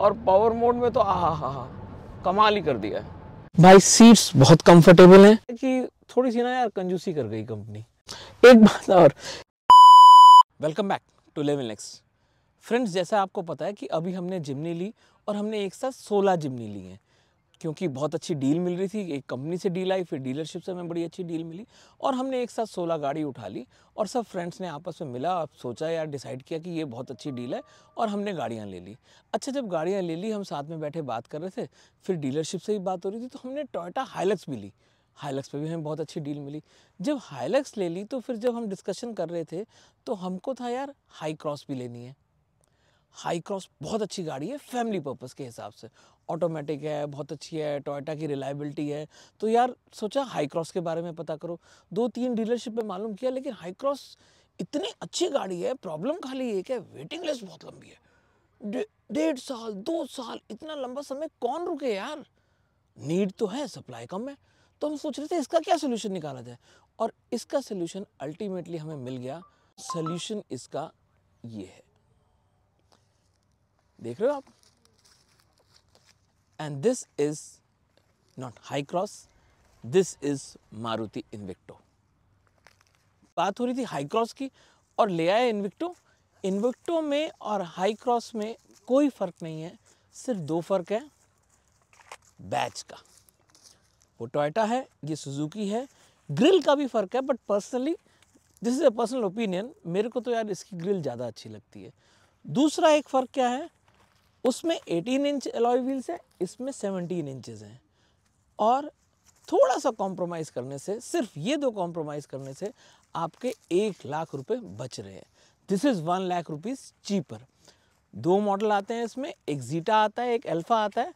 और power mode में तो आहा हा हा कमाल ही कर दिया भाई सीट्स बहुत कंफर्टेबल हैं कि थोड़ी सी ना यार कंजूसी कर गई कंपनी एक बात और welcome back to level next friends जैसा आपको पता है कि अभी हमने जिमनी ली और हमने एक साथ सोलह जिमनी ली हैं क्योंकि बहुत अच्छी डील मिल रही थी एक कंपनी से डील आई फिर डीलरशिप से हमें बड़ी अच्छी डील मिली और हमने एक साथ सोलह गाड़ी उठा ली और सब फ्रेंड्स ने आपस में मिला और सोचा या डिसाइड किया कि ये बहुत अच्छी डील है और हमने गाड़ियाँ ले ली अच्छा जब गाड़ियाँ ले ली हम साथ में बैठे बात कर रहे थे फिर डीलरशिप से ही बात हो रही थी तो हमने टोयटा हाइलक्स भी ली हाइलक्स पे भी हमें बहुत अच्छी डील मिली जब हाइलक्स ले ली तो फिर जब हम डिस्कशन कर रहे थे तो हमको था यार हाई क्रॉस भी लेनी है हाई क्रॉस बहुत अच्छी गाड़ी है फैमिली पर्पज़ के हिसाब से ऑटोमेटिक है बहुत अच्छी है टोयोटा की रिलायबिलिटी है तो यार सोचा हाई क्रॉस के बारे में पता करो दो तीन डीलरशिप में मालूम किया लेकिन हाई क्रॉस इतनी अच्छी गाड़ी है प्रॉब्लम खाली एक है वेटिंग लिस्ट बहुत लंबी है डेढ़ साल दो साल इतना लंबा समय कौन रुके यार नीड तो है सप्लाई कम है तो हम सोच रहे थे इसका क्या सोल्यूशन निकाला जाए और इसका सोल्यूशन अल्टीमेटली हमें मिल गया सोल्यूशन इसका ये है देख रहे हो आप and this is not high cross this is Maruti Invicto बात हो रही थी हाई क्रॉस की और ले आए इन्विक्टो इन्विक्टो में और हाई क्रॉस में कोई फ़र्क नहीं है सिर्फ दो फर्क है बैच का वो टोयटा है ये सुजुकी है ग्रिल का भी फ़र्क है but personally this is a personal opinion मेरे को तो यार इसकी ग्रिल ज़्यादा अच्छी लगती है दूसरा एक फ़र्क क्या है उसमें एटीन इंच अलॉय व्हील्स है इसमें सेवनटीन इंचज हैं और थोड़ा सा कॉम्प्रोमाइज़ करने से सिर्फ ये दो कॉम्प्रोमाइज़ करने से आपके एक लाख रुपए बच रहे हैं this is one lakh rupees cheaper दो मॉडल आते हैं इसमें एक जीटा आता है एक अल्फ़ा आता है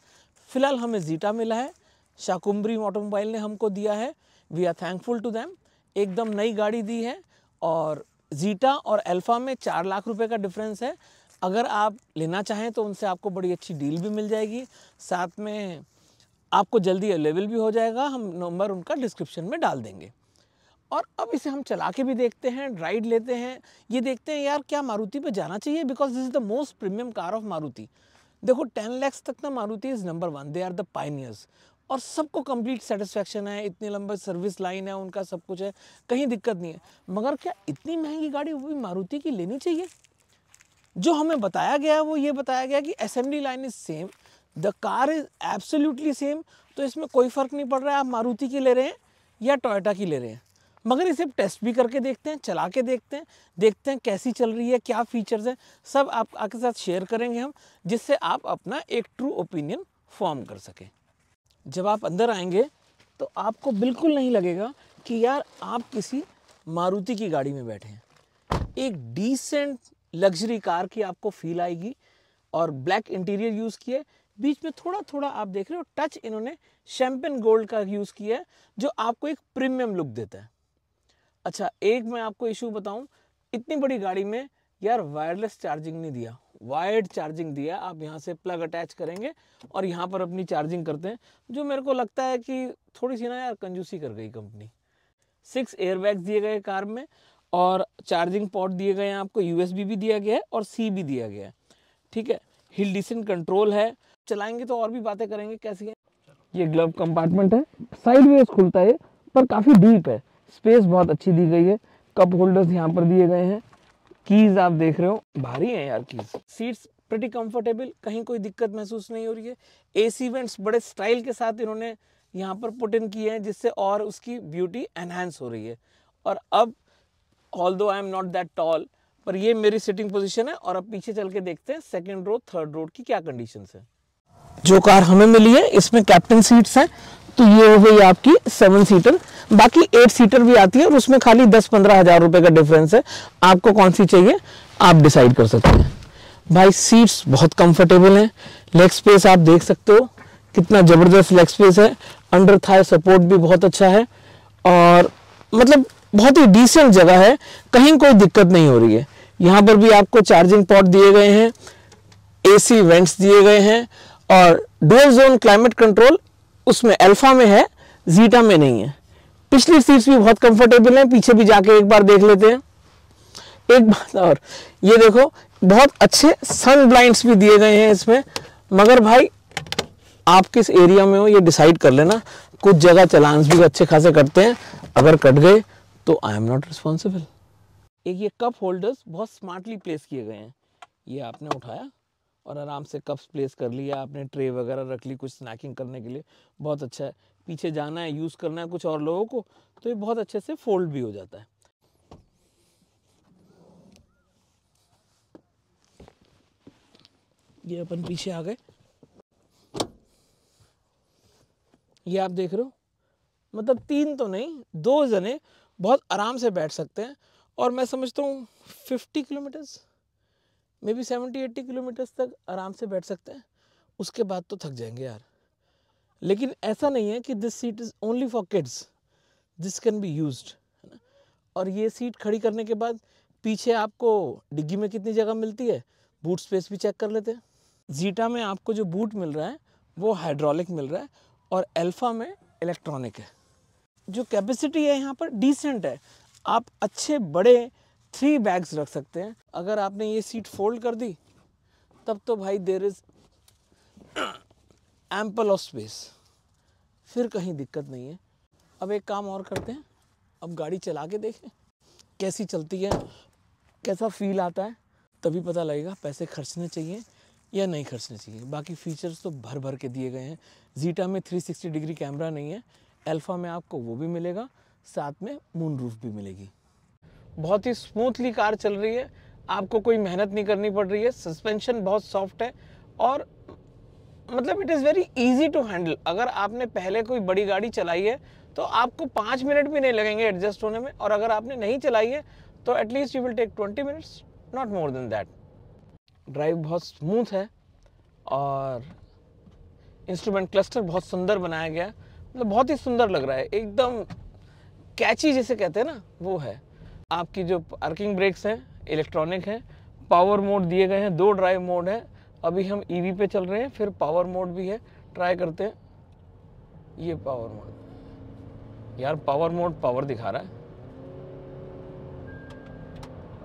फ़िलहाल हमें जीटा मिला है शाकुम्बरी ऑटोमोबाइल ने हमको दिया है we are thankful to them एकदम नई गाड़ी दी है और जीटा और अल्फ़ा में चार लाख रुपए का डिफरेंस है अगर आप लेना चाहें तो उनसे आपको बड़ी अच्छी डील भी मिल जाएगी साथ में आपको जल्दी अवेलेबल भी हो जाएगा हम नंबर उनका डिस्क्रिप्शन में डाल देंगे और अब इसे हम चला के भी देखते हैं राइड लेते हैं ये देखते हैं यार क्या मारुति पे जाना चाहिए because this is the most premium car of Maruti देखो टेन लैक्स तक ना Maruti is number one they are the pioneers और सबको कंप्लीट सेटिस्फेक्शन है इतनी लंबी सर्विस लाइन है उनका सब कुछ है कहीं दिक्कत नहीं है मगर क्या इतनी महंगी गाड़ी वो भी मारुति की लेनी चाहिए जो हमें बताया गया है वो ये बताया गया कि assembly line is same the car is absolutely same तो इसमें कोई फ़र्क नहीं पड़ रहा है आप मारुति की ले रहे हैं या टोयोटा की ले रहे हैं मगर इसे टेस्ट भी करके देखते हैं चला के देखते हैं देखते हैं कैसी चल रही है क्या फीचर्स हैं सब आप आपके साथ शेयर करेंगे हम जिससे आप अपना एक ट्रू ओपिनियन फॉर्म कर सकें जब आप अंदर आएंगे तो आपको बिल्कुल नहीं लगेगा कि यार आप किसी मारुति की गाड़ी में बैठे हैं एक डिसेंट लग्जरी कार की आपको फील आएगी और ब्लैक इंटीरियर यूज़ किया बीच में थोड़ा थोड़ा आप देख रहे हो टच इन्होंने शैम्पेन गोल्ड का यूज़ किया है जो आपको एक प्रीमियम लुक देता है अच्छा एक मैं आपको इशू बताऊं इतनी बड़ी गाड़ी में यार वायरलेस चार्जिंग नहीं दिया वायर्ड चार्जिंग दिया आप यहाँ से प्लग अटैच करेंगे और यहाँ पर अपनी चार्जिंग करते हैं जो मेरे को लगता है कि थोड़ी सी ना यार कंजूसी कर गई कंपनी सिक्स एयरबैग दिए गए कार में और चार्जिंग पॉट दिए गए हैं आपको यू भी दिया गया है और सी भी दिया गया है ठीक है हिल डिसेंट कंट्रोल है चलाएंगे तो और भी बातें करेंगे कैसी है ये ग्लव कंपार्टमेंट है साइड वेज खुलता है पर काफ़ी डीप है स्पेस बहुत अच्छी दी गई है कप होल्डर्स यहाँ पर दिए गए हैं कीज़ आप देख रहे हो भारी हैं यार कीज़ सीट्स प्रटी कंफर्टेबल कहीं कोई दिक्कत महसूस नहीं हो रही है सी वेंट्स बड़े स्टाइल के साथ इन्होंने यहाँ पर पुट इन किए हैं जिससे और उसकी ब्यूटी एनहेंस हो रही है और अब although I am not that tall पर ये मेरी सिटिंग पोजीशन है और अब पीछे चल के देखते हैं सेकेंड रो थर्ड रोड की क्या कंडीशन है जो कार हमें मिली है इसमें कैप्टन सीट्स हैं तो ये हो गई आपकी सेवन सीटर बाकी एट सीटर भी आती है और उसमें खाली दस पंद्रह हजार रुपए का डिफरेंस है आपको कौन सी चाहिए आप डिसाइड कर सकते हैं भाई सीट्स बहुत कंफर्टेबल हैं लेग स्पेस आप देख सकते हो कितना ज़बरदस्त लेग स्पेस है अंडर थाय सपोर्ट भी बहुत अच्छा है और मतलब बहुत ही डिसेंट जगह है कहीं कोई दिक्कत नहीं हो रही है यहाँ पर भी आपको चार्जिंग पॉट दिए गए हैं एसी वेंट्स दिए गए हैं और डोल जोन क्लाइमेट कंट्रोल उसमें अल्फा में है जीटा में नहीं है पिछली सीट्स भी बहुत कंफर्टेबल हैं पीछे भी जाके एक बार देख लेते हैं एक बात और ये देखो बहुत अच्छे सन ब्लाइंड्स भी दिए गए हैं इसमें मगर भाई आप किस एरिया में हो ये डिसाइड कर लेना कुछ जगह चलान भी अच्छे खासे करते हैं अगर कट गए तो आई एम नॉट रिस्पॉन्सिबल एक ये कप होल्डर्स बहुत स्मार्टली प्लेस किए गए हैं ये आपने उठाया और आराम से कप्स प्लेस कर लिया आपने ट्रे वगैरह रख ली कुछ स्नैकिंग करने के लिए बहुत अच्छा है पीछे जाना है यूज़ करना है कुछ और लोगों को तो ये बहुत अच्छे से फोल्ड भी हो जाता है ये अपन पीछे आ गए ये आप देख रहे हो मतलब तीन तो नहीं दो जने बहुत आराम से बैठ सकते हैं और मैं समझता हूँ fifty kilometres maybe seventy eighty kilometres तक आराम से बैठ सकते हैं उसके बाद तो थक जाएंगे यार लेकिन ऐसा नहीं है कि this seat is only for kids this can be use है ना और ये सीट खड़ी करने के बाद पीछे आपको डिग्गी में कितनी जगह मिलती है बूट स्पेस भी चेक कर लेते हैं जीटा में आपको जो बूट मिल रहा है वो हाइड्रोलिक मिल रहा है और अल्फ़ा में इलेक्ट्रॉनिक है जो कैपेसिटी है यहाँ पर डिसेंट है आप अच्छे बड़े थ्री बैग्स रख सकते हैं अगर आपने ये सीट फोल्ड कर दी तब तो भाई there is ample of space फिर कहीं दिक्कत नहीं है अब एक काम और करते हैं अब गाड़ी चला के देखें कैसी चलती है कैसा फील आता है तभी पता लगेगा पैसे खर्चने चाहिए या नहीं खर्चने चाहिए बाकी फीचर्स तो भर भर के दिए गए हैं जीटा में 360 डिग्री कैमरा नहीं है अल्फ़ा में आपको वो भी मिलेगा साथ में मून रूफ भी मिलेगी बहुत ही स्मूथली कार चल रही है आपको कोई मेहनत नहीं करनी पड़ रही है सस्पेंशन बहुत सॉफ्ट है और मतलब it is very easy to handle अगर आपने पहले कोई बड़ी गाड़ी चलाई है तो आपको पाँच मिनट भी नहीं लगेंगे एडजस्ट होने में और अगर आपने नहीं चलाई है तो at least you will take twenty minutes not more than that drive बहुत स्मूथ है और इंस्ट्रूमेंट क्लस्टर बहुत सुंदर बनाया गया है मतलब बहुत ही सुंदर लग रहा है एकदम कैची जिसे कहते हैं ना वो है आपकी जो पार्किंग ब्रेक्स हैं इलेक्ट्रॉनिक हैं पावर मोड दिए गए हैं दो ड्राइव मोड हैं अभी हम ईवी e पे चल रहे हैं फिर पावर मोड भी है ट्राई करते हैं ये पावर मोड यार पावर मोड पावर दिखा रहा है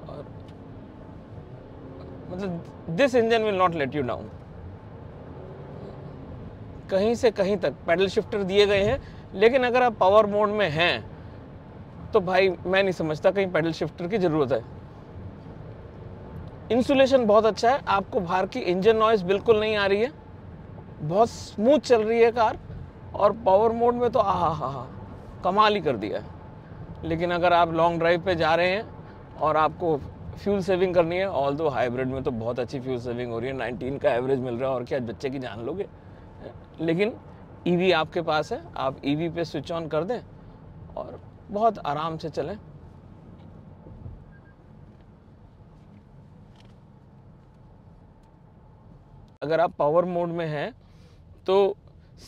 और मतलब this engine will not let you down कहीं से कहीं तक पैडल शिफ्टर दिए गए हैं लेकिन अगर आप पावर मोड में हैं तो भाई मैं नहीं समझता कहीं पैडल शिफ्टर की ज़रूरत है इंसुलेशन बहुत अच्छा है आपको बाहर की इंजन नॉइज़ बिल्कुल नहीं आ रही है बहुत स्मूथ चल रही है कार और पावर मोड में तो आहा हा हा कमाल ही कर दिया है लेकिन अगर आप लॉन्ग ड्राइव पे जा रहे हैं और आपको फ्यूल सेविंग करनी है ऑल दो हाइब्रिड में तो बहुत अच्छी फ्यूल सेविंग हो रही है 19 का एवरेज मिल रहा है और क्या बच्चे की जान लोगे लेकिन ईवी e आपके पास है आप ईवी e पे स्विच ऑन कर दें और बहुत आराम से चलें अगर आप पावर मोड में हैं तो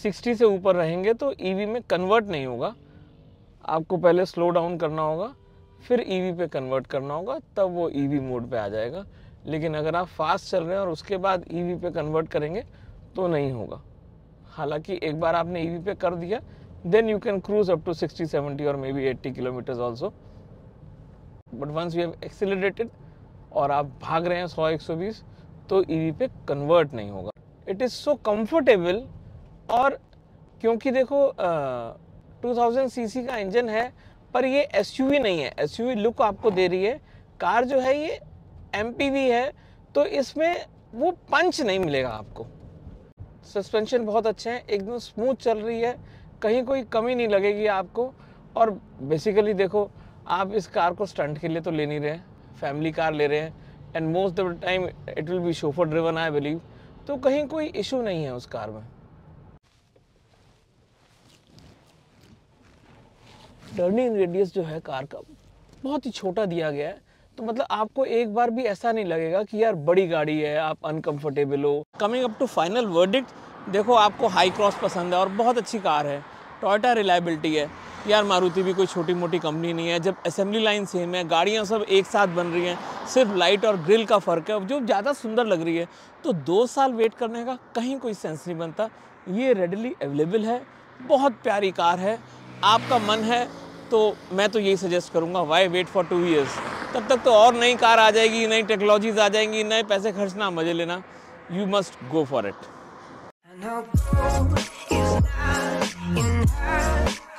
60 से ऊपर रहेंगे तो ईवी e में कन्वर्ट नहीं होगा आपको पहले स्लो डाउन करना होगा फिर ईवी पे कन्वर्ट करना होगा तब वो ईवी मोड पे आ जाएगा लेकिन अगर आप फास्ट चल रहे हैं और उसके बाद ईवी पे कन्वर्ट करेंगे तो नहीं होगा हालांकि एक बार आपने ईवी e पे कर दिया then you can cruise up to 60 70 और maybe 80 kilometres also but once you have accelerated और आप भाग रहे हैं 100 120 तो ईवी e पे कन्वर्ट नहीं होगा इट इज़ सो कम्फर्टेबल और क्योंकि देखो टू थाउजेंड सी का इंजन है पर ये एस नहीं है एस लुक आपको दे रही है कार जो है ये एम है तो इसमें वो पंच नहीं मिलेगा आपको सस्पेंशन बहुत अच्छे हैं एकदम स्मूथ चल रही है कहीं कोई कमी नहीं लगेगी आपको और बेसिकली देखो आप इस कार को स्टंट के लिए तो ले नहीं रहे फैमिली कार ले रहे हैं and most of the time it will be chauffeur driven I believe तो कहीं कोई इशू नहीं है उस कार में टर्निंग रेडियस जो है कार का बहुत ही छोटा दिया गया है तो मतलब आपको एक बार भी ऐसा नहीं लगेगा कि यार बड़ी गाड़ी है आप अनकंफर्टेबल हो coming up to final verdict देखो आपको हाई क्रॉस पसंद है और बहुत अच्छी कार है टोयटा रिलायबिलिटी है यार मारुति भी कोई छोटी मोटी कंपनी नहीं है जब असेंबली लाइन सेम है गाड़ियाँ सब एक साथ बन रही हैं सिर्फ लाइट और ग्रिल का फ़र्क है जो ज़्यादा सुंदर लग रही है तो दो साल वेट करने का कहीं कोई सेंस नहीं बनता ये रेडली अवेलेबल है बहुत प्यारी कार है आपका मन है तो मैं तो यही सजेस्ट करूँगा why wait for two years तब तक तो और नई कार आ जाएगी नई टेक्नोलॉजीज आ जाएंगी नए पैसे खर्चना मज़े लेना you must go for it